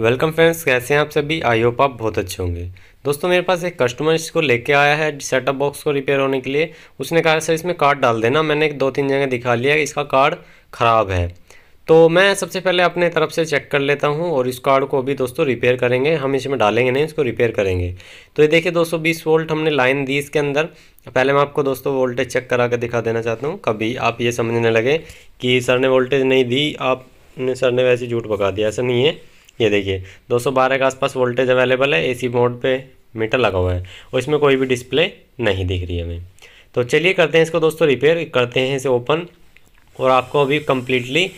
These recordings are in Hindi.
वेलकम फ्रेंड्स कैसे हैं आप सभी आई होप आप बहुत अच्छे होंगे दोस्तों मेरे पास एक कस्टमर इसको लेके आया है सेटअप बॉक्स को रिपेयर होने के लिए उसने कहा सर इसमें कार्ड डाल देना मैंने दो तीन जगह दिखा लिया इसका कार्ड ख़राब है तो मैं सबसे पहले अपने तरफ से चेक कर लेता हूँ और इस कार्ड को अभी दोस्तों रिपेयर करेंगे हम इसमें डालेंगे नहीं इसको रिपेयर करेंगे तो ये देखिए 220 वोल्ट हमने लाइन दी इसके अंदर पहले मैं आपको दोस्तों वोल्टेज चेक करा कर दिखा देना चाहता हूँ कभी आप ये समझने लगे कि सर ने वोल्टेज नहीं दी आपने सर ने वैसे झूठ पका दिया ऐसा नहीं है ये देखिए 212 के आसपास वोल्टेज अवेलेबल है एसी मोड पे मीटर लगा हुआ है और इसमें कोई भी डिस्प्ले नहीं दिख रही है हमें तो चलिए करते हैं इसको दोस्तों रिपेयर करते हैं इसे ओपन और आपको अभी कम्प्लीटली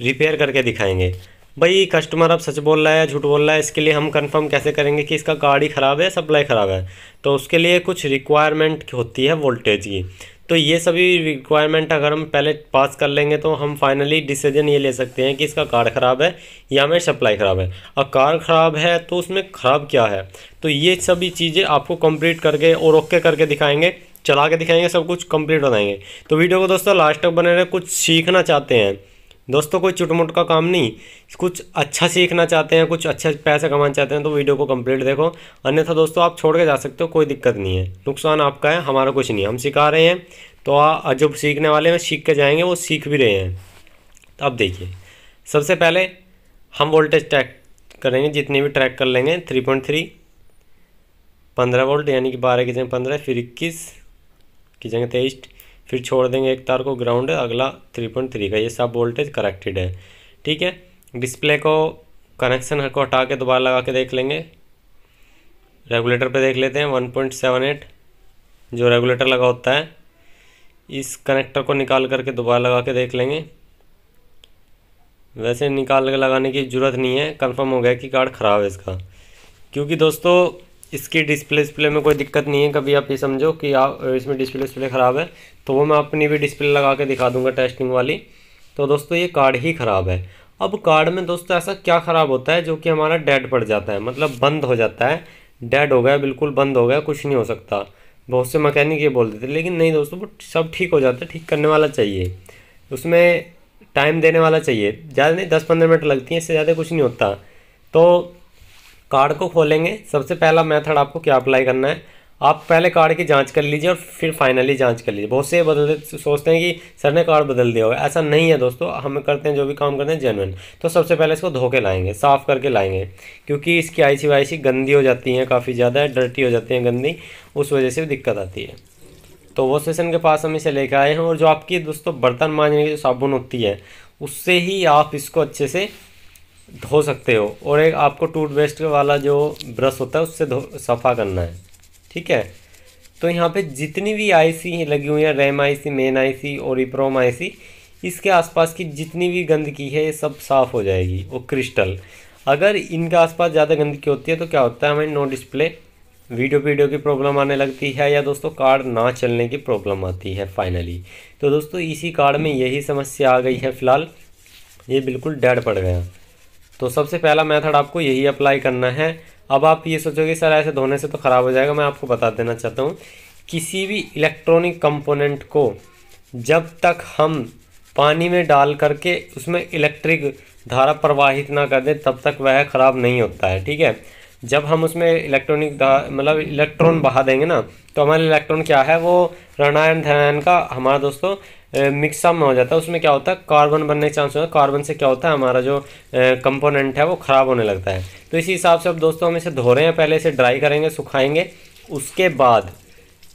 रिपेयर करके दिखाएंगे भाई कस्टमर अब सच बोल रहा है झूठ बोल रहा है इसके लिए हम कंफर्म कैसे करेंगे कि इसका गाड़ी ख़राब है सप्लाई ख़राब है तो उसके लिए कुछ रिक्वायरमेंट होती है वोल्टेज की तो ये सभी रिक्वायरमेंट अगर हम पहले पास कर लेंगे तो हम फाइनली डिसीजन ये ले सकते हैं कि इसका कार ख़राब है या हमें सप्लाई ख़राब है और कार ख़राब है तो उसमें ख़राब क्या है तो ये सभी चीज़ें आपको कंप्लीट करके और ओके करके दिखाएंगे चला के दिखाएंगे सब कुछ कंप्लीट बनाएंगे तो वीडियो को दोस्तों लास्ट तक बने रहे कुछ सीखना चाहते हैं दोस्तों कोई चुटमुट का काम नहीं कुछ अच्छा सीखना चाहते हैं कुछ अच्छा पैसा कमाना चाहते हैं तो वीडियो को कंप्लीट देखो अन्यथा दोस्तों आप छोड़ के जा सकते हो कोई दिक्कत नहीं है नुकसान आपका है हमारा कुछ नहीं हम सिखा रहे हैं तो आ, जो सीखने वाले हैं सीख के जाएंगे वो सीख भी रहे हैं तो अब देखिए सबसे पहले हम वोल्टेज ट्रैक करेंगे जितनी भी ट्रैक कर लेंगे थ्री पॉइंट थ्री पंद्रह वोल्ट यानी कि बारह की जगह पंद्रह फिर इक्कीस की जगह तेईस फिर छोड़ देंगे एक तार को ग्राउंड है अगला थ्री पॉइंट थ्री का ये सब वोल्टेज करेक्टेड है ठीक है डिस्प्ले को कनेक्शन को हटा के दोबारा लगा के देख लेंगे रेगुलेटर पे देख लेते हैं वन पॉइंट सेवन एट जो रेगुलेटर लगा होता है इस कनेक्टर को निकाल करके दोबारा लगा के देख लेंगे वैसे निकाल के लगाने की ज़रूरत नहीं है कन्फर्म हो गया कि कार्ड ख़राब है इसका क्योंकि दोस्तों इसके डिस्प्ले डिस्प्ले में कोई दिक्कत नहीं है कभी आप ये समझो कि आप इसमें डिस्प्ले डिस्प्ले ख़राब है तो वो मैं अपनी भी डिस्प्ले लगा के दिखा दूंगा टेस्टिंग वाली तो दोस्तों ये कार्ड ही ख़राब है अब कार्ड में दोस्तों ऐसा क्या ख़राब होता है जो कि हमारा डेड पड़ जाता है मतलब बंद हो जाता है डेड हो गया बिल्कुल बंद हो गया कुछ नहीं हो सकता बहुत से मकैनिक ये बोलते थे लेकिन नहीं दोस्तों वो सब ठीक हो जाता है ठीक करने वाला चाहिए उसमें टाइम देने वाला चाहिए ज़्यादा नहीं दस पंद्रह मिनट लगती हैं इससे ज़्यादा कुछ नहीं होता तो कार्ड को खोलेंगे सबसे पहला मेथड आपको क्या अप्लाई करना है आप पहले कार्ड की जांच कर लीजिए और फिर फाइनली जांच कर लीजिए बहुत से बदलते सोचते हैं कि सर ने कार्ड बदल दिया होगा ऐसा नहीं है दोस्तों हम करते हैं जो भी काम करते हैं जेनुअन तो सबसे पहले इसको धो के लाएंगे साफ़ करके लाएंगे क्योंकि इसकी आई सी वाई सी गंदी हो जाती है काफ़ी ज़्यादा डर्टी हो जाती है गंदी उस वजह से भी दिक्कत आती है तो वो सेशन के पास हम इसे लेकर आए हैं और जो आपकी दोस्तों बर्तन मांजने की जो साबुन होती है उससे ही आप इसको अच्छे से धो सकते हो और एक आपको टूथपेस्ट वाला जो ब्रश होता है उससे धो सफ़ा करना है ठीक है तो यहाँ पे जितनी भी आईसी लगी हुई है रैम आईसी मेन आईसी और इप्रोम आईसी इसके आसपास की जितनी भी गंदगी है ये सब साफ़ हो जाएगी और क्रिस्टल अगर इनके आसपास ज़्यादा गंदगी होती है तो क्या होता है हमें नो डिस्प्ले वीडियो वीडियो की प्रॉब्लम आने लगती है या दोस्तों कार्ड ना चलने की प्रॉब्लम आती है फाइनली तो दोस्तों इसी कार्ड में यही समस्या आ गई है फ़िलहाल ये बिल्कुल डेड पड़ गया तो सबसे पहला मेथड आपको यही अप्लाई करना है अब आप ये सोचोगे सर ऐसे धोने से तो ख़राब हो जाएगा मैं आपको बता देना चाहता हूँ किसी भी इलेक्ट्रॉनिक कंपोनेंट को जब तक हम पानी में डाल करके उसमें इलेक्ट्रिक धारा प्रवाहित ना कर दें तब तक वह ख़राब नहीं होता है ठीक है जब हम उसमें इलेक्ट्रॉनिक मतलब इलेक्ट्रॉन बहा देंगे ना तो हमारे इलेक्ट्रॉन क्या है वो रणायन धनायन का हमारा दोस्तों मिक्सअप में हो जाता है उसमें क्या होता है कार्बन बनने के चांस होता है कार्बन से क्या होता है हमारा जो कंपोनेंट है वो ख़राब होने लगता है तो इसी हिसाब से अब दोस्तों हम इसे धो रहे हैं पहले इसे ड्राई करेंगे सुखाएंगे उसके बाद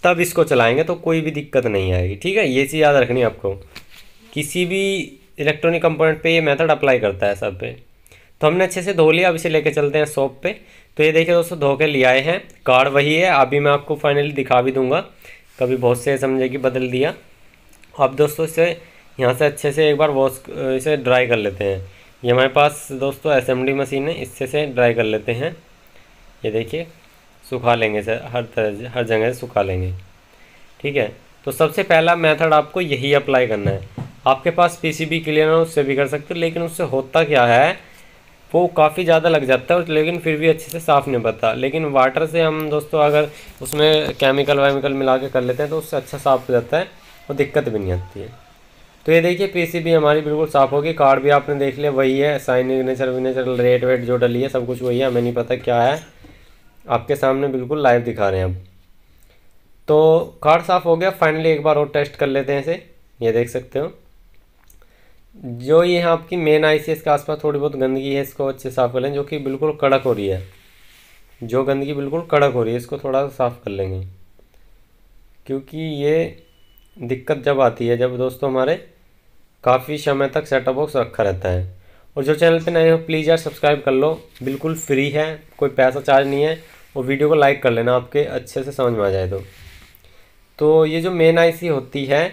तब इसको चलाएंगे तो कोई भी दिक्कत नहीं आएगी ठीक है ये चीज़ याद रखनी है आपको किसी भी इलेक्ट्रॉनिक कंपोनेंट पे ये मेथड अप्लाई करता है सब पे तो हमने अच्छे से धो लिया अब इसे लेके चलते हैं शॉप पे तो ये देखिए दोस्तों धो के ले आए हैं कार्ड वही है अभी मैं आपको फाइनली दिखा भी दूंगा कभी बहुत से समझे कि बदल दिया अब दोस्तों इसे यहाँ से अच्छे से एक बार वॉश इसे ड्राई कर लेते हैं ये हमारे पास दोस्तों एस मशीन है इससे से ड्राई कर लेते हैं ये देखिए सुखा लेंगे सर हर तरह हर जगह से सुखा लेंगे ठीक है तो सबसे पहला मेथड आपको यही अप्लाई करना है आपके पास पीसीबी क्लियर हो उससे भी कर सकते हो लेकिन उससे होता क्या है वो काफ़ी ज़्यादा लग जाता है लेकिन फिर भी अच्छे से साफ़ नहीं पता लेकिन वाटर से हम दोस्तों अगर उसमें केमिकल वेमिकल मिला के कर लेते हैं तो उससे अच्छा साफ़ हो जाता है और दिक्कत भी नहीं आती है तो ये देखिए पीसीबी हमारी बिल्कुल साफ़ होगी कार्ड भी आपने देख लिया वही है साइन विग्नेचर विग्नेचर रेट वेट जो डली है सब कुछ वही है हमें नहीं पता क्या है आपके सामने बिल्कुल लाइव दिखा रहे हैं हम तो कार्ड साफ़ हो गया फाइनली एक बार और टेस्ट कर लेते हैं इसे ये देख सकते हो जो ये आपकी मेन आई के आसपास थोड़ी बहुत गंदगी है इसको अच्छे साफ़ कर लें जो कि बिल्कुल कड़क हो रही है जो गंदगी बिल्कुल कड़क हो रही है इसको थोड़ा साफ़ कर लेंगे क्योंकि ये दिक्कत जब आती है जब दोस्तों हमारे काफ़ी समय तक सेटअप बॉक्स रखा रहता है और जो चैनल पे नए हो प्लीज़ यार सब्सक्राइब कर लो बिल्कुल फ्री है कोई पैसा चार्ज नहीं है और वीडियो को लाइक कर लेना आपके अच्छे से समझ में आ जाए तो तो ये जो मेन आईसी होती है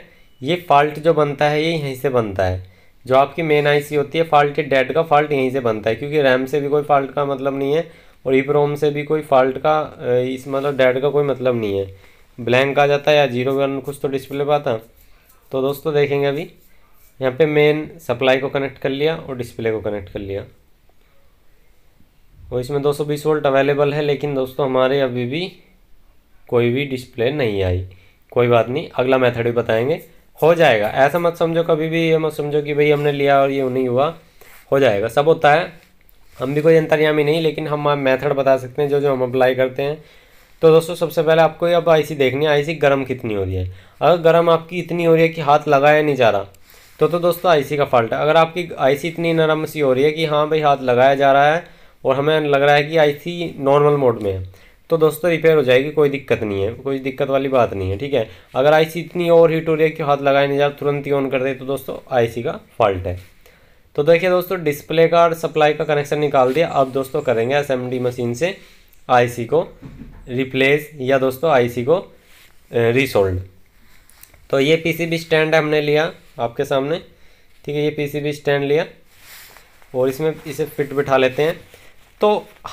ये फॉल्ट जो बनता है ये यहीं से बनता है जो आपकी मेन आईसी होती है के डेट का फॉल्ट यहीं से बनता है क्योंकि रैम से भी कोई फॉल्ट का मतलब नहीं है और ईप्रोम से भी कोई फाल्ट का इस मतलब डेट का कोई मतलब नहीं है ब्लैंक आ जाता है या जीरो वन कुछ तो डिस्प्ले पर आता तो दोस्तों देखेंगे अभी यहाँ पे मेन सप्लाई को कनेक्ट कर लिया और डिस्प्ले को कनेक्ट कर लिया और इसमें 220 वोल्ट अवेलेबल है लेकिन दोस्तों हमारे अभी भी कोई भी डिस्प्ले नहीं आई कोई बात नहीं अगला मेथड भी बताएंगे हो जाएगा ऐसा मत समझो कभी भी ये मत समझो कि भाई हमने लिया और ये नहीं हुआ हो जाएगा सब होता है हम भी कोई अंतर्यामी नहीं लेकिन हम मेथड बता सकते हैं जो जो हम अप्लाई करते हैं तो दोस्तों सबसे पहले आपको अब आईसी देखनी है आईसी गर्म कितनी हो रही है अगर गर्म आपकी इतनी हो रही है कि हाथ लगाया नहीं जा रहा तो तो दोस्तों आईसी का फॉल्ट है अगर आपकी आईसी इतनी नरम सी हो रही है कि हाँ भाई हाथ लगाया जा रहा है और हमें लग रहा है कि आईसी नॉर्मल मोड में है तो दोस्तों रिपेयर हो जाएगी कोई दिक्कत नहीं है कोई दिक्कत वाली बात नहीं है ठीक है अगर आईसी इतनी ओवर हीट हो रही है कि हाथ लगाए नहीं जाए तुरंत ही ऑन कर दे तो दोस्तों आईसी का फॉल्ट है तो देखिए दोस्तों डिस्प्ले का और सप्लाई का कनेक्शन निकाल दिया अब दोस्तों करेंगे डी मशीन से सी को रिप्लेस या दोस्तों सी को रिसोल्ड तो ये बी स्टैंड हमने लिया आपके सामने ठीक है ये बी स्टैंड लिया और इसमें इसे फिट बिठा लेते हैं तो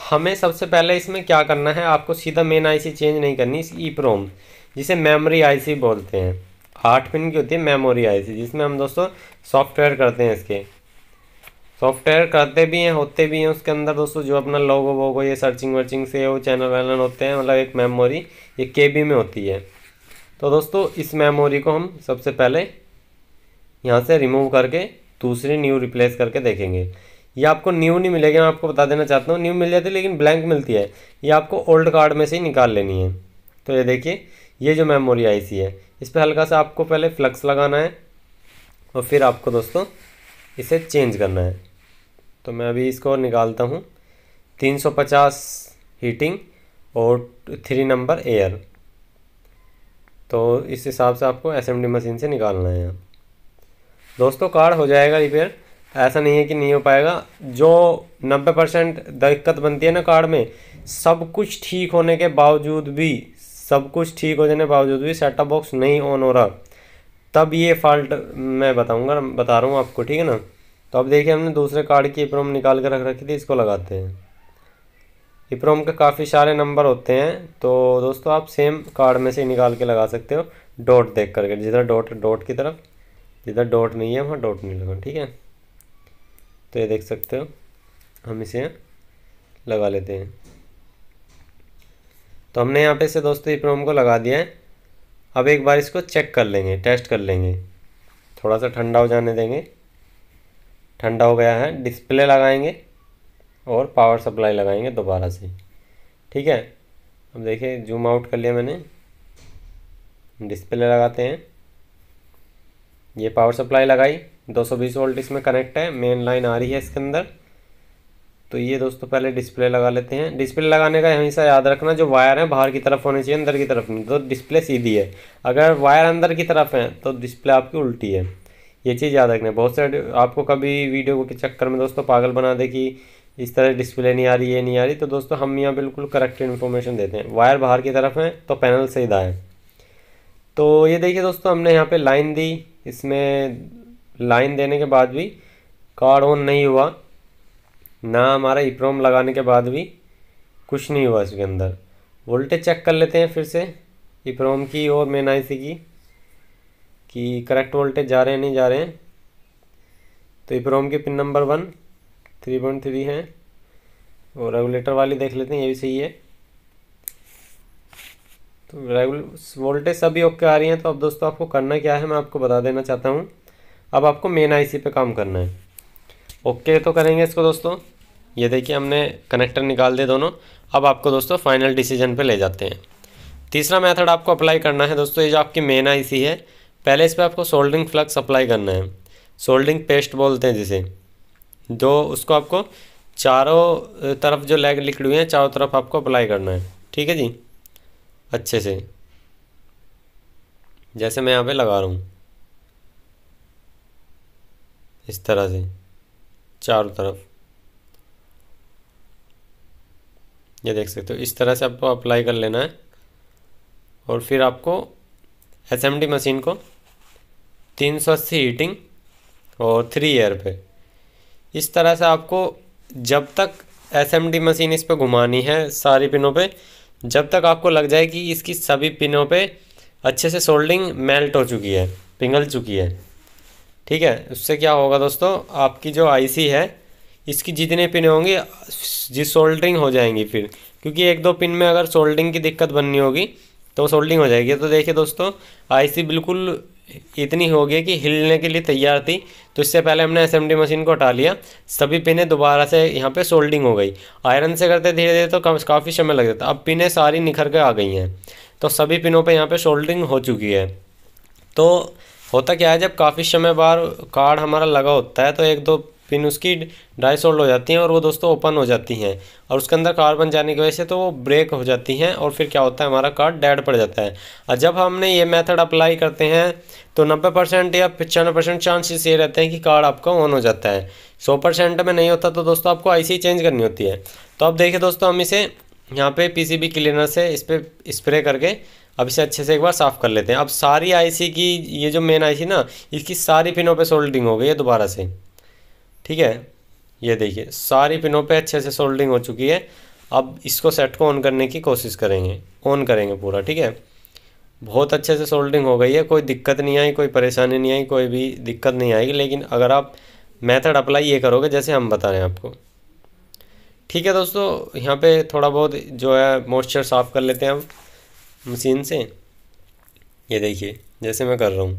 हमें सबसे पहले इसमें क्या करना है आपको सीधा मेन आईसी चेंज नहीं करनी इस ई प्रोम जिसे मेमोरी आईसी बोलते हैं आठ पिन की होती है मेमोरी आईसी जिसमें हम दोस्तों सॉफ्टवेयर करते हैं इसके सॉफ्टवेयर करते भी हैं होते भी हैं उसके अंदर दोस्तों जो अपना लोगो वोगो ये सर्चिंग वर्चिंग से वो चैनल वैनल होते हैं मतलब एक मेमोरी ये के में होती है तो दोस्तों इस मेमोरी को हम सबसे पहले यहाँ से रिमूव करके दूसरी न्यू रिप्लेस करके देखेंगे ये आपको न्यू नहीं मिलेगी मैं आपको बता देना चाहता हूँ न्यू मिल जाती है लेकिन ब्लैंक मिलती है ये आपको ओल्ड कार्ड में से ही निकाल लेनी है तो ये देखिए ये जो मेमोरी आई सी है इस पर हल्का सा आपको पहले फ्लक्स लगाना है और फिर आपको दोस्तों इसे चेंज करना है तो मैं अभी इसको निकालता हूँ पचास हीटिंग और थ्री नंबर एयर तो इस हिसाब से आपको डी मशीन से निकालना है दोस्तों कार्ड हो जाएगा रिपेयर ऐसा नहीं है कि नहीं हो पाएगा जो नब्बे परसेंट दिक्कत बनती है ना कार्ड में सब कुछ ठीक होने के बावजूद भी सब कुछ ठीक हो जाने के बावजूद भी सेटअप बॉक्स नहीं ऑन हो रहा तब ये फॉल्ट मैं बताऊंगा बता रहा हूँ आपको ठीक है ना तो अब देखिए हमने दूसरे कार्ड की इप्रोम e निकाल कर रख रखी थी इसको लगाते हैं इप्रोम e के काफ़ी सारे नंबर होते हैं तो दोस्तों आप सेम कार्ड में से निकाल के लगा सकते हो डॉट देख करके जिधर डॉट डॉट की तरफ जिधर डॉट नहीं है वहाँ डॉट नहीं लगा ठीक है तो ये देख सकते हो हम इसे लगा लेते हैं तो हमने यहाँ पे से दोस्तों ये प्रोम को लगा दिया है अब एक बार इसको चेक कर लेंगे टेस्ट कर लेंगे थोड़ा सा ठंडा हो जाने देंगे ठंडा हो गया है डिस्प्ले लगाएंगे और पावर सप्लाई लगाएंगे दोबारा से ठीक है अब देखिए जूम आउट कर लिया मैंने डिस्प्ले लगाते हैं ये पावर सप्लाई लगाई 220 वोल्ट इसमें कनेक्ट है मेन लाइन आ रही है इसके अंदर तो ये दोस्तों पहले डिस्प्ले लगा लेते हैं डिस्प्ले लगाने का हमेशा याद रखना जो वायर है बाहर की तरफ होने चाहिए अंदर की तरफ नहीं तो डिस्प्ले सीधी है अगर वायर अंदर की तरफ है तो डिस्प्ले आपकी उल्टी है ये चीज़ याद रखना बहुत से आपको कभी वीडियो के चक्कर में दोस्तों पागल बना दे कि इस तरह डिस्प्ले नहीं आ रही ये नहीं आ रही तो दोस्तों हम यहाँ बिल्कुल करेक्ट इन्फॉर्मेशन देते हैं वायर बाहर की तरफ है तो पैनल सीधा है तो ये देखिए दोस्तों हमने यहाँ पर लाइन दी इसमें लाइन देने के बाद भी कार्ड ऑन नहीं हुआ ना हमारा इप्रोम लगाने के बाद भी कुछ नहीं हुआ इसके अंदर वोल्टेज चेक कर लेते हैं फिर से इप्रोम की और मेन आई की कि करेक्ट वोल्टेज जा रहे हैं नहीं जा रहे हैं तो इप्रोम के pin number one three point three है और रेगुलेटर वाली देख लेते हैं ये भी सही है तो रेगुल वोल्टेज सभी ओके आ रही हैं तो अब दोस्तों आपको करना क्या है मैं आपको बता देना चाहता हूँ अब आपको मेन आईसी पे काम करना है ओके तो करेंगे इसको दोस्तों ये देखिए हमने कनेक्टर निकाल दिए दोनों अब आपको दोस्तों फाइनल डिसीजन पे ले जाते हैं तीसरा मेथड आपको अप्लाई करना है दोस्तों ये जो आपकी मेन आईसी है पहले इस पर आपको सोल्डिंग फ्लक्स अप्लाई करना है सोल्डिंग पेस्ट बोलते हैं जिसे जो उसको आपको चारों तरफ जो लेग लिखड़ी हुई हैं चारों तरफ आपको अप्लाई करना है ठीक है जी अच्छे से जैसे मैं यहाँ पे लगा रहा हूँ इस तरह से चारों तरफ ये देख सकते हो इस तरह से आपको अप्लाई कर लेना है और फिर आपको एस मशीन को तीन सौ अस्सी हीटिंग और थ्री एयर पे इस तरह से आपको जब तक एस मशीन इस पर घुमानी है सारी पिनों पे जब तक आपको लग जाए कि इसकी सभी पिनों पे अच्छे से सोल्डिंग मेल्ट हो चुकी है पिघल चुकी है ठीक है उससे क्या होगा दोस्तों आपकी जो आईसी है इसकी जितने पिन होंगे जिस सोल्डरिंग हो जाएंगी फिर क्योंकि एक दो पिन में अगर सोल्डरिंग की दिक्कत बननी होगी तो सोल्डिंग हो जाएगी तो देखिए दोस्तों आईसी बिल्कुल इतनी हो गई कि हिलने के लिए तैयार थी तो इससे पहले हमने एसएमडी मशीन को हटा लिया सभी पिनें दोबारा से यहाँ पे सोल्डिंग हो गई आयरन से करते धीरे धीरे तो काफ़ी समय लग जाता अब पिनें सारी निखर के आ गई हैं तो सभी पिनों पे यहाँ पे सोल्डिंग हो चुकी है तो होता क्या है जब काफ़ी समय बाद कार्ड हमारा लगा होता है तो एक दो पिन उसकी सोल्ड हो जाती हैं और वो दोस्तों ओपन हो जाती हैं और उसके अंदर कार्ड बन जाने की वजह से तो वो ब्रेक हो जाती हैं और फिर क्या होता है हमारा कार्ड डेड पड़ जाता है और जब हमने ये मेथड अप्लाई करते हैं तो 90 परसेंट या पचानवे परसेंट चांसेस ये रहते हैं कि कार्ड आपका ऑन हो जाता है सौ परसेंट में नहीं होता तो दोस्तों आपको आई चेंज करनी होती है तो अब देखिए दोस्तों हम इसे यहाँ सी बी क्लीनर से इस पर स्प्रे करके अब इसे अच्छे से एक बार साफ़ कर लेते हैं अब सारी आईसी की ये जो मेन आईसी ना इसकी सारी पिनों पे सोल्डिंग हो गई है दोबारा से ठीक है ये देखिए सारी पिनों पे अच्छे से सोल्डिंग हो चुकी है अब इसको सेट को ऑन करने की कोशिश करेंगे ऑन करेंगे पूरा ठीक है बहुत अच्छे से सोल्डिंग हो गई है कोई दिक्कत नहीं आई कोई परेशानी नहीं आई कोई भी दिक्कत नहीं आएगी लेकिन अगर आप मैथड अप्लाई ये करोगे जैसे हम बता रहे हैं आपको ठीक है दोस्तों यहाँ पे थोड़ा बहुत जो है मॉइस्चर साफ़ कर लेते हैं हम मशीन से ये देखिए जैसे मैं कर रहा हूँ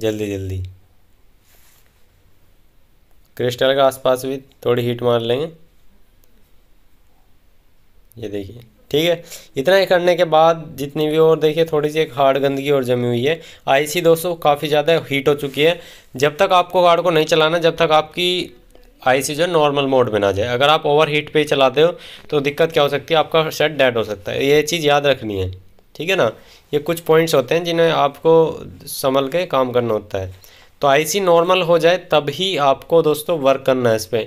जल्दी जल्दी क्रिस्टल के आसपास भी थोड़ी हीट मार लेंगे ये देखिए ठीक है इतना ही करने के बाद जितनी भी और देखिए थोड़ी सी एक हार्ड गंदगी और जमी हुई है आईसी दोस्तों काफ़ी ज़्यादा हीट हो चुकी है जब तक आपको कार्ड को नहीं चलाना जब तक आपकी आई सी जो नॉर्मल मोड में ना जाए अगर आप ओवर हीट पर चलाते हो तो दिक्कत क्या हो सकती है आपका सेट डेड हो सकता है ये चीज़ याद रखनी है ठीक है ना ये कुछ पॉइंट्स होते हैं जिन्हें आपको संभल के काम करना होता है तो आईसी नॉर्मल हो जाए तभी आपको दोस्तों वर्क करना है इस पर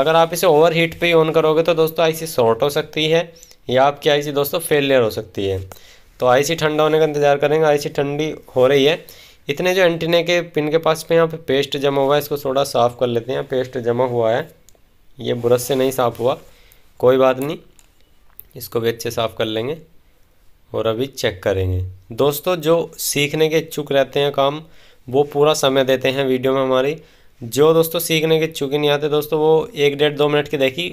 अगर आप इसे ओवर हीट पर ही ऑन करोगे तो दोस्तों आईसी शॉर्ट हो सकती है या आपकी आईसी दोस्तों फेलियर हो सकती है तो आईसी ठंडा होने का इंतज़ार करेंगे आईसी ठंडी हो रही है इतने जो एंटीने के पिन के पास पे यहाँ पे पेस्ट जमा हुआ है इसको थोड़ा साफ़ कर लेते हैं पेस्ट जमा हुआ है ये ब्रश से नहीं साफ़ हुआ कोई बात नहीं इसको भी अच्छे साफ़ कर लेंगे और अभी चेक करेंगे दोस्तों जो सीखने के इच्छुक रहते हैं काम वो पूरा समय देते हैं वीडियो में हमारी जो दोस्तों सीखने के इच्छुक ही नहीं आते दोस्तों वो एक डेढ़ दो मिनट की देखी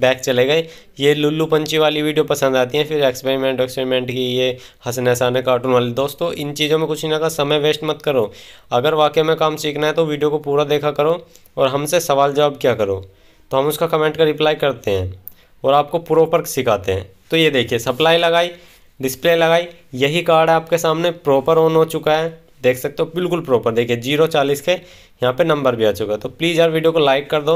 बैक चले गए ये लुल्लू पंची वाली वीडियो पसंद आती है फिर एक्सपेरिमेंट एक्सपेरिमेंट की ये हंसने हंसाने कार्टून वाले दोस्तों इन चीज़ों में कुछ ना का समय वेस्ट मत करो अगर वाकई में काम सीखना है तो वीडियो को पूरा देखा करो और हमसे सवाल जवाब क्या करो तो हम उसका कमेंट का रिप्लाई करते हैं और आपको प्रॉपर सिखाते हैं तो ये देखिए सप्लाई लगाई डिस्प्ले लगाई यही कार्ड आपके सामने प्रॉपर ऑन हो चुका है देख सकते हो बिल्कुल प्रॉपर देखिए जीरो चालीस के यहाँ पे नंबर भी आ चुका है तो प्लीज़ यार वीडियो को लाइक कर दो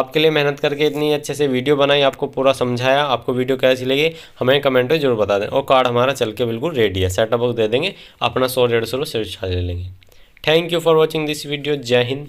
आपके लिए मेहनत करके इतनी अच्छे से वीडियो बनाई आपको पूरा समझाया आपको वीडियो कैसी लगी हमें कमेंट में जरूर बता दें और कार्ड हमारा चल के बिल्कुल रेडी है सेटअप दे देंगे अपना सौ डेढ़ सौ रुपये ले लेंगे thank you for watching this video जय हिंद